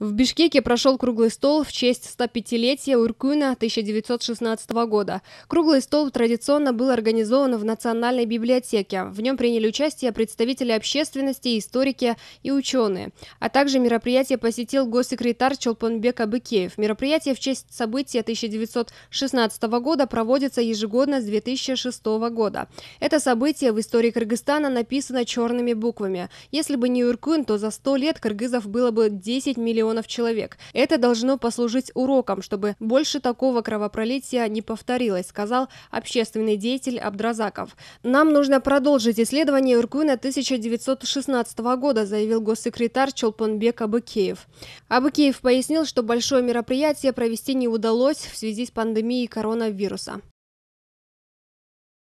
В Бишкеке прошел круглый стол в честь 105-летия Уркуна 1916 года. Круглый стол традиционно был организован в Национальной библиотеке. В нем приняли участие представители общественности, историки и ученые. А также мероприятие посетил госсекретарь Челпанбек Абыкеев. Мероприятие в честь события 1916 года проводится ежегодно с 2006 года. Это событие в истории Кыргызстана написано черными буквами. Если бы не Уркун, то за 100 лет кыргызов было бы 10 миллионов миллионов человек. Это должно послужить уроком, чтобы больше такого кровопролития не повторилось, сказал общественный деятель Абдразаков. Нам нужно продолжить исследование Иркуна 1916 года, заявил госсекретарь Челпанбек Абыкеев. Абыкеев пояснил, что большое мероприятие провести не удалось в связи с пандемией коронавируса.